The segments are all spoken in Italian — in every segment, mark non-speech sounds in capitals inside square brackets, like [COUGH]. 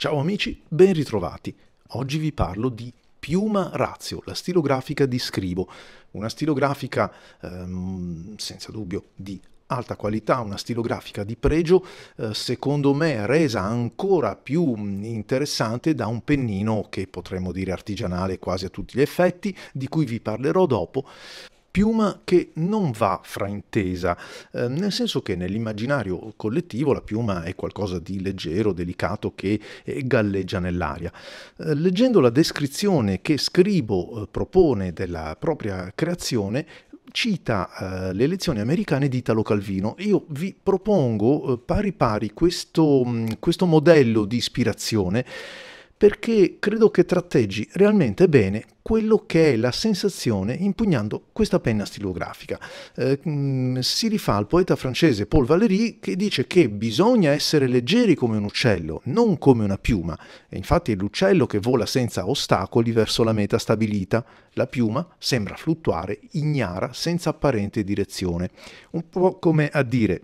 Ciao amici, ben ritrovati. Oggi vi parlo di Piuma Razio, la stilografica di Scrivo, una stilografica ehm, senza dubbio di alta qualità, una stilografica di pregio, eh, secondo me resa ancora più mm, interessante da un pennino che potremmo dire artigianale quasi a tutti gli effetti, di cui vi parlerò dopo piuma che non va fraintesa, eh, nel senso che nell'immaginario collettivo la piuma è qualcosa di leggero, delicato, che eh, galleggia nell'aria. Eh, leggendo la descrizione che Scribo eh, propone della propria creazione, cita eh, le lezioni americane di Italo Calvino. Io vi propongo eh, pari pari questo, mh, mm, questo modello di ispirazione perché credo che tratteggi realmente bene quello che è la sensazione impugnando questa penna stilografica. Eh, mm, si rifà al poeta francese Paul Valéry che dice che bisogna essere leggeri come un uccello, non come una piuma. E infatti è l'uccello che vola senza ostacoli verso la meta stabilita. La piuma sembra fluttuare ignara, senza apparente direzione. Un po' come a dire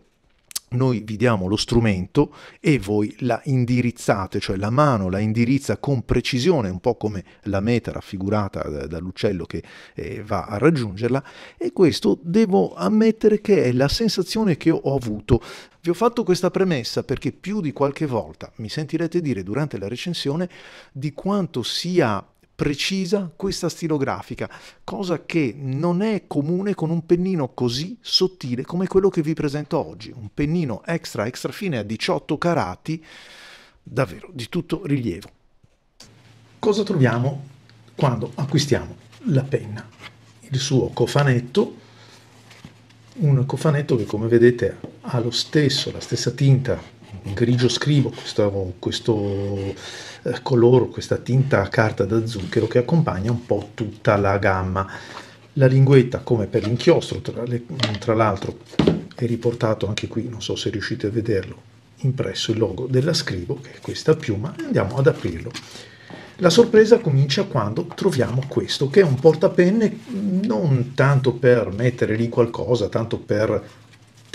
noi vi diamo lo strumento e voi la indirizzate, cioè la mano la indirizza con precisione, un po' come la meta raffigurata dall'uccello che eh, va a raggiungerla e questo devo ammettere che è la sensazione che ho avuto. Vi ho fatto questa premessa perché più di qualche volta mi sentirete dire durante la recensione di quanto sia precisa questa stilografica, cosa che non è comune con un pennino così sottile come quello che vi presento oggi, un pennino extra extra fine a 18 carati, davvero di tutto rilievo. Cosa troviamo quando acquistiamo la penna? Il suo cofanetto, un cofanetto che come vedete ha lo stesso, la stessa tinta grigio scrivo, questo, questo eh, colore, questa tinta a carta da zucchero che accompagna un po' tutta la gamma. La linguetta, come per l'inchiostro, tra, tra l'altro è riportato anche qui, non so se riuscite a vederlo, impresso il logo della scrivo, che è questa piuma, andiamo ad aprirlo. La sorpresa comincia quando troviamo questo, che è un portapenne non tanto per mettere lì qualcosa, tanto per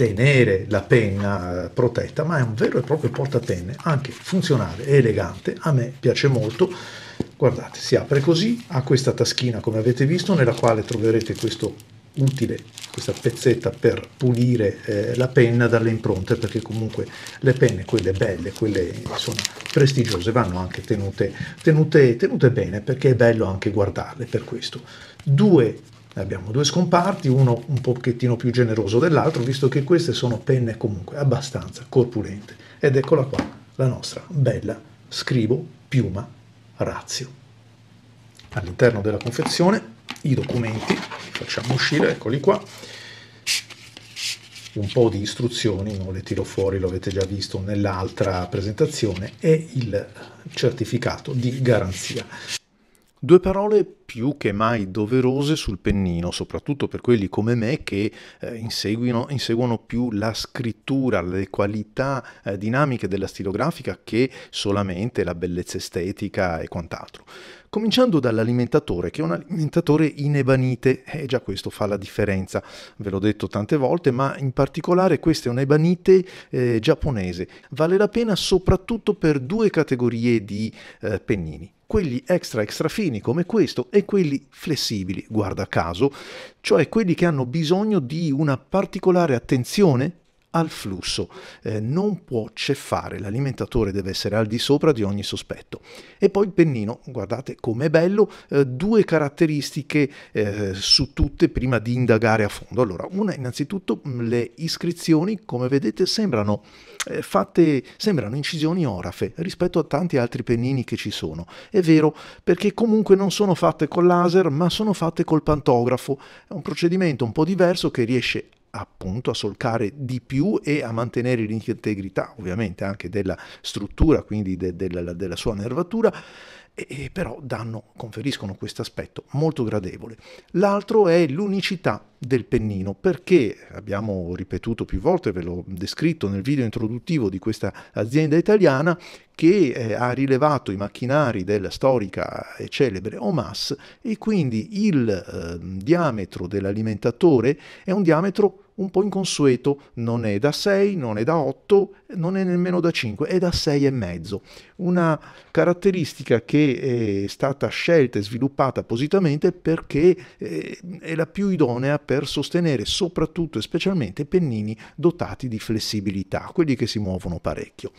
tenere la penna eh, protetta, ma è un vero e proprio portatenne, anche funzionale e elegante, a me piace molto. Guardate, si apre così, ha questa taschina come avete visto, nella quale troverete questo utile, questa pezzetta per pulire eh, la penna dalle impronte, perché comunque le penne, quelle belle, quelle insomma, prestigiose, vanno anche tenute, tenute, tenute bene, perché è bello anche guardarle per questo. Due abbiamo due scomparti, uno un pochettino più generoso dell'altro, visto che queste sono penne comunque abbastanza corpulente. Ed eccola qua, la nostra bella scrivo piuma razio. All'interno della confezione i documenti, facciamo uscire, eccoli qua, un po' di istruzioni, non le tiro fuori, lo avete già visto nell'altra presentazione, e il certificato di garanzia. Due parole più che mai doverose sul pennino, soprattutto per quelli come me che eh, inseguono, inseguono, più la scrittura, le qualità eh, dinamiche della stilografica che solamente la bellezza estetica e quant'altro. Cominciando dall'alimentatore, che è un alimentatore in ebanite, eh, già questo fa la differenza, ve l'ho detto tante volte, ma in particolare questa è un'ebanite eh, giapponese. Vale la pena soprattutto per due categorie di eh, pennini quelli extra extra fini come questo e quelli flessibili, guarda caso, cioè quelli che hanno bisogno di una particolare attenzione al flusso, eh, non può ceffare, l'alimentatore deve essere al di sopra di ogni sospetto. E poi il pennino, guardate com'è bello, eh, due caratteristiche eh, su tutte prima di indagare a fondo. Allora, una innanzitutto mm, le iscrizioni, come vedete, sembrano eh, fatte, sembrano incisioni orafe rispetto a tanti altri pennini che ci sono. È vero, perché comunque non sono fatte col laser, ma sono fatte col pantografo, è un procedimento un po' diverso che riesce appunto a solcare di più e a mantenere l'integrità ovviamente anche della struttura, quindi de, de, de, della sua nervatura e, e però danno, conferiscono questo aspetto molto gradevole. L'altro è l'unicità del pennino, perché abbiamo ripetuto più volte, ve l'ho descritto nel video introduttivo di questa azienda italiana, che eh, ha rilevato i macchinari della storica e celebre OMAS e quindi il eh, diametro dell'alimentatore è un diametro un po' inconsueto, non è da 6, non è da 8, non è nemmeno da 5, è da 6,5. Una caratteristica che eh, è stata scelta e sviluppata appositamente perché eh, è la più idonea per sostenere soprattutto e specialmente pennini dotati di flessibilità, quelli che si muovono parecchio.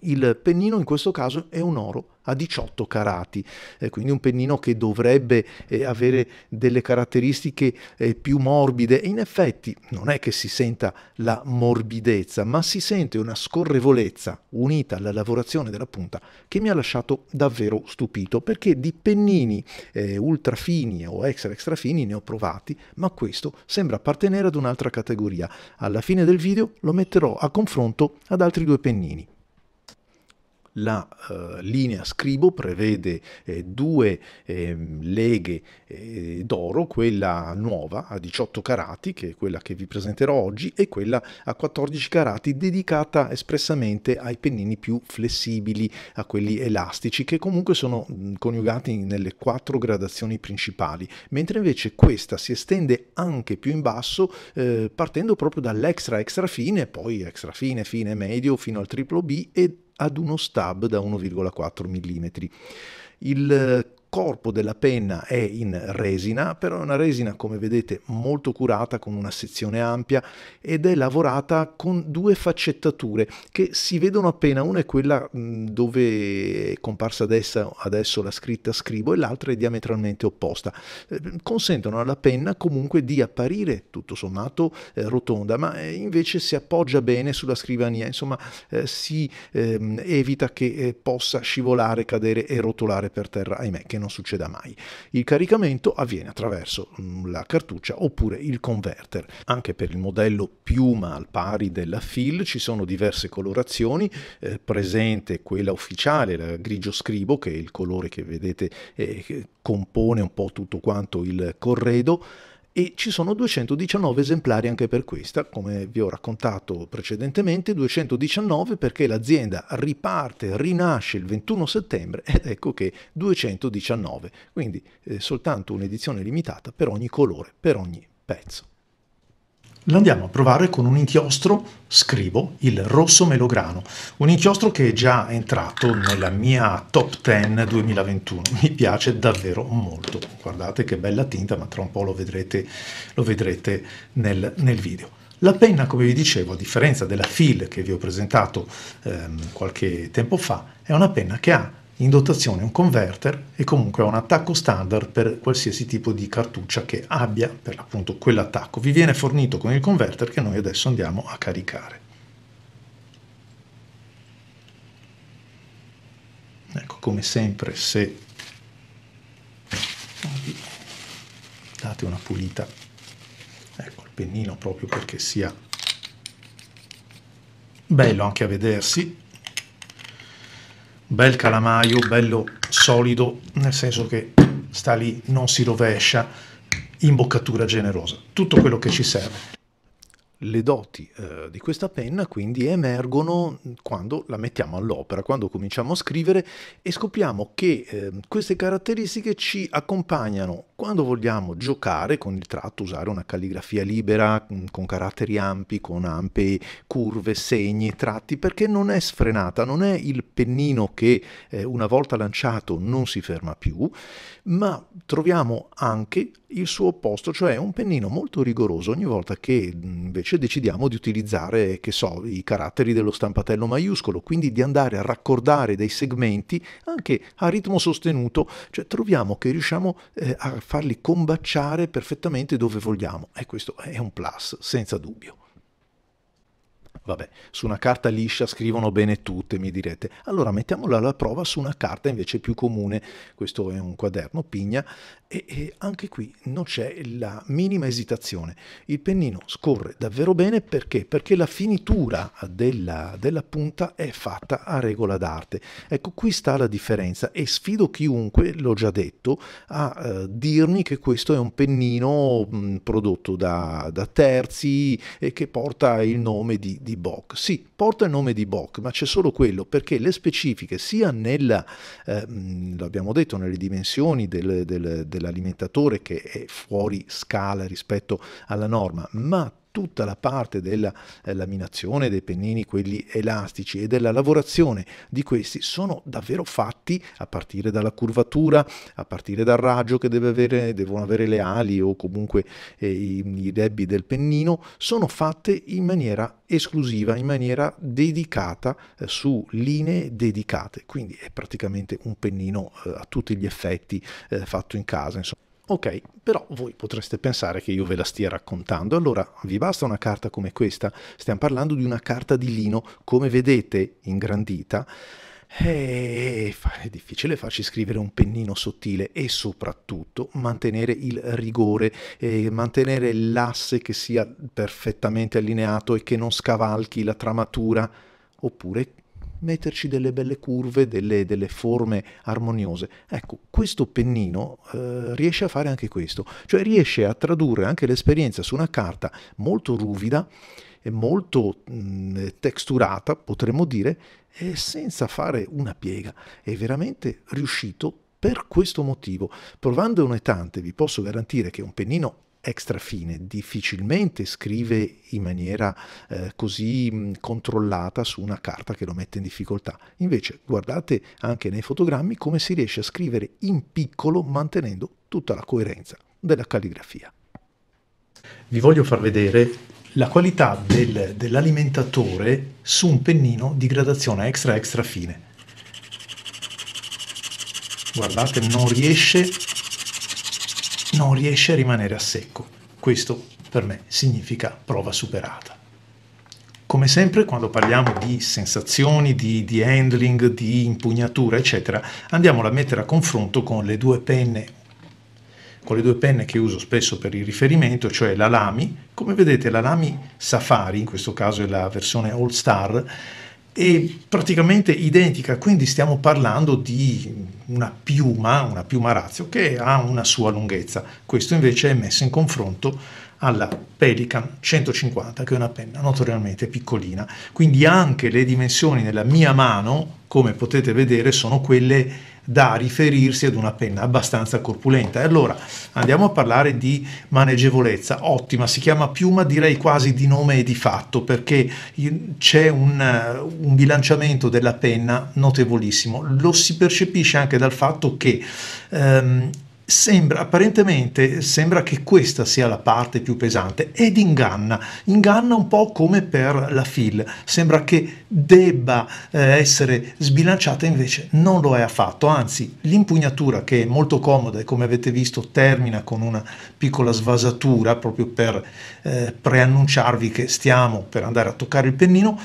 Il pennino in questo caso è un oro a 18 carati, eh, quindi un pennino che dovrebbe eh, avere delle caratteristiche eh, più morbide in effetti non è che si senta la morbidezza, ma si sente una scorrevolezza unita alla lavorazione della punta che mi ha lasciato davvero stupito, perché di pennini eh, ultra fini o extra extra fini ne ho provati, ma questo sembra appartenere ad un'altra categoria. Alla fine del video lo metterò a confronto ad altri due pennini la uh, linea scribo prevede eh, due eh, leghe eh, d'oro, quella nuova a 18 carati, che è quella che vi presenterò oggi, e quella a 14 carati dedicata espressamente ai pennini più flessibili, a quelli elastici, che comunque sono mm, coniugati nelle quattro gradazioni principali, mentre invece questa si estende anche più in basso eh, partendo proprio dall'extra extra fine, poi extra fine, fine medio fino al triplo B e ad uno stab da 1,4 mm. Il corpo della penna è in resina, però è una resina come vedete molto curata con una sezione ampia ed è lavorata con due faccettature che si vedono appena, una è quella dove è comparsa adesso, adesso la scritta scrivo e l'altra è diametralmente opposta. Eh, consentono alla penna comunque di apparire tutto sommato eh, rotonda, ma eh, invece si appoggia bene sulla scrivania, insomma si ehm, evita che possa scivolare, cadere e rotolare per terra, ahimè, che non non succeda mai. Il caricamento avviene attraverso mm, la cartuccia oppure il converter. Anche per il modello piuma al pari della Phil ci sono diverse colorazioni, eh, presente quella ufficiale, la grigio scribo, che è il colore che vedete eh, che compone un po' tutto quanto il corredo e ci sono 219 esemplari anche per questa, come vi ho raccontato precedentemente, 219 perché l'azienda riparte, rinasce il 21 settembre [LAUGHS] ed ecco che 219, quindi eh, soltanto un'edizione limitata per ogni colore, per ogni pezzo lo andiamo a provare con un inchiostro, scrivo, il rosso melograno, un inchiostro che è già entrato nella mia top 10 2021, mi piace davvero molto, guardate che bella tinta ma tra un po' lo vedrete, lo vedrete nel, nel video. La penna, come vi dicevo, a differenza della Phil che vi ho presentato ehm, qualche tempo fa, è una penna che ha in dotazione un converter e comunque un attacco standard per qualsiasi tipo di cartuccia che abbia per l'appunto quell'attacco. Vi viene fornito con il converter che noi adesso andiamo a caricare. Ecco, come sempre se date una pulita ecco il pennino proprio perché sia bello anche a vedersi bel calamaio, bello solido, nel senso che sta lì, non si rovescia, imboccatura generosa, tutto quello che ci serve. Le doti eh, di questa penna quindi emergono quando la mettiamo all'opera, quando cominciamo a scrivere e scopriamo che eh, queste caratteristiche ci accompagnano quando vogliamo giocare con il tratto, usare una calligrafia libera, mm, con caratteri ampi, con ampie curve, segni, tratti, perché non è sfrenata, non è il pennino che eh, una volta lanciato non si ferma più, ma troviamo anche il suo opposto, cioè un pennino molto rigoroso ogni volta che mm, invece decidiamo di utilizzare, che so, i caratteri dello stampatello maiuscolo, quindi di andare a raccordare dei segmenti anche a ritmo sostenuto, cioè troviamo che riusciamo eh, a fare farli combaciare perfettamente dove vogliamo. E questo è un plus, senza dubbio vabbè, su una carta liscia scrivono bene tutte, mi direte. Allora mettiamola alla prova su una carta invece più comune, questo è un quaderno pigna, e, e anche qui non c'è la minima esitazione. Il pennino scorre davvero bene perché? Perché la finitura della, della punta è fatta a regola d'arte. Ecco, qui sta la differenza e sfido chiunque, l'ho già detto, a eh, dirmi che questo è un pennino mh, prodotto da, da, terzi e che porta il nome di, di di Bock. Sì, porta il nome di Bock, ma c'è solo quello perché le specifiche sia nella, eh, l'abbiamo detto, nelle dimensioni del, del, dell'alimentatore che è fuori scala rispetto alla norma, ma tutta la parte della eh, laminazione dei pennini, quelli elastici e della lavorazione di questi sono davvero fatti a partire dalla curvatura, a partire dal raggio che deve avere, devono avere le ali o comunque eh, i, i debbi del pennino, sono fatte in maniera esclusiva, in maniera dedicata eh, su linee dedicate, quindi è praticamente un pennino eh, a tutti gli effetti eh, fatto in casa. Insomma. Ok, però voi potreste pensare che io ve la stia raccontando, allora vi basta una carta come questa? Stiamo parlando di una carta di lino, come vedete, ingrandita. E eh, è difficile farci scrivere un pennino sottile e soprattutto mantenere il rigore, eh, mantenere l'asse che sia perfettamente allineato e che non scavalchi la tramatura. Oppure metterci delle belle curve, delle, delle forme armoniose. Ecco, questo pennino eh, riesce a fare anche questo, cioè riesce a tradurre anche l'esperienza su una carta molto ruvida e molto mh, mm, texturata, potremmo dire, e senza fare una piega. È veramente riuscito per questo motivo. Provandone tante, vi posso garantire che un pennino extra fine, difficilmente scrive in maniera eh, così mh, controllata su una carta che lo mette in difficoltà. Invece guardate anche nei fotogrammi come si riesce a scrivere in piccolo mantenendo tutta la coerenza della calligrafia. Vi voglio far vedere la qualità del, dell'alimentatore su un pennino di gradazione extra extra fine. Guardate, non riesce non riesce a rimanere a secco. Questo per me significa prova superata. Come sempre quando parliamo di sensazioni, di, di handling, di impugnatura, eccetera, andiamola a mettere a confronto con le due penne con le due penne che uso spesso per il riferimento, cioè la Lamy. Come vedete la Lamy Safari, in questo caso è la versione All Star, è praticamente identica, quindi stiamo parlando di una piuma, una piuma razio che ha una sua lunghezza. Questo invece è messo in confronto alla Pelican 150 che è una penna notoriamente piccolina. Quindi anche le dimensioni della mia mano, come potete vedere, sono quelle da riferirsi ad una penna abbastanza corpulenta. E allora andiamo a parlare di maneggevolezza, ottima, si chiama piuma direi quasi di nome e di fatto perché c'è un, un bilanciamento della penna notevolissimo, lo si percepisce anche dal fatto che ehm, Sembra, apparentemente sembra che questa sia la parte più pesante ed inganna, inganna un po' come per la FIL, sembra che debba eh, essere sbilanciata invece non lo è affatto, anzi l'impugnatura che è molto comoda e come avete visto termina con una piccola svasatura proprio per eh, preannunciarvi che stiamo per andare a toccare il pennino,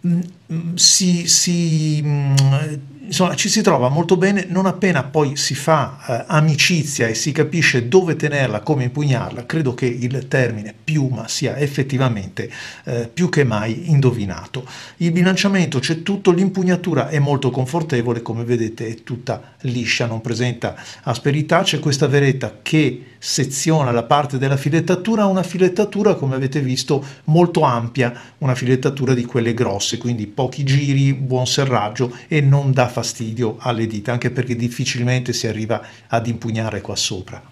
mh, mm, mh, mm, si, si mh, mm, insomma, ci si trova molto bene non appena poi si fa eh, amicizia e si capisce dove tenerla, come impugnarla, credo che il termine piuma sia effettivamente eh, più che mai indovinato. Il bilanciamento c'è tutto, l'impugnatura è molto confortevole, come vedete è tutta liscia, non presenta asperità, c'è questa veretta che seziona la parte della filettatura, una filettatura come avete visto molto ampia, una filettatura di quelle grosse, quindi pochi giri, buon serraggio e non da fastidio alle dita, anche perché difficilmente si arriva ad impugnare qua sopra.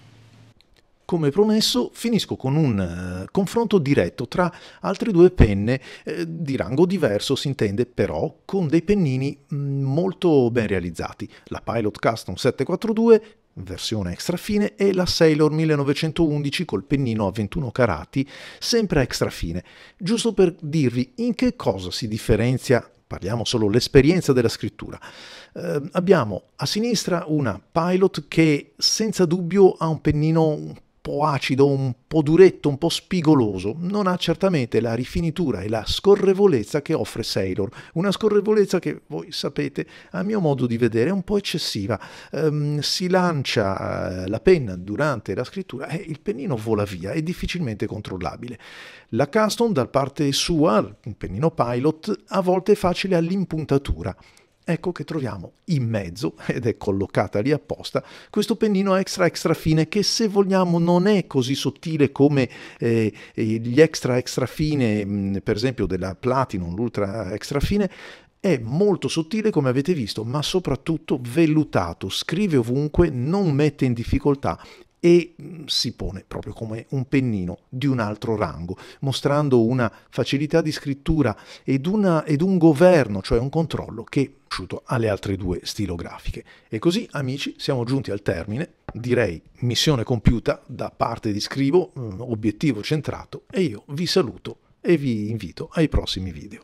Come promesso, finisco con un uh, confronto diretto tra altre due penne eh, di rango diverso, si intende, però con dei pennini mm, molto ben realizzati. La Pilot Custom 742 versione extra fine e la Sailor 1911 col pennino a 21 carati sempre extra fine giusto per dirvi in che cosa si differenzia parliamo solo dell'esperienza della scrittura. Eh, abbiamo a sinistra una pilot che senza dubbio ha un pennino po' acido, un po' duretto, un po' spigoloso, non ha certamente la rifinitura e la scorrevolezza che offre Sailor, una scorrevolezza che voi sapete, a mio modo di vedere, è un po' eccessiva. Um, si lancia eh, la penna durante la scrittura e il pennino vola via, è difficilmente controllabile. La custom, da parte sua, il pennino pilot, a volte è facile all'impuntatura ecco che troviamo in mezzo, ed è collocata lì apposta, questo pennino extra extra fine che se vogliamo non è così sottile come eh, eh gli extra extra fine, mm, per esempio della Platinum, l'ultra extra fine, è molto sottile come avete visto, ma soprattutto vellutato, scrive ovunque, non mette in difficoltà e mm, si pone proprio come un pennino di un altro rango, mostrando una facilità di scrittura ed, una, ed un governo, cioè un controllo che alle altre due stilografiche. E così, amici, siamo giunti al termine, direi missione compiuta da parte di Scrivo, mm, obiettivo centrato, e io vi saluto e vi invito ai prossimi video.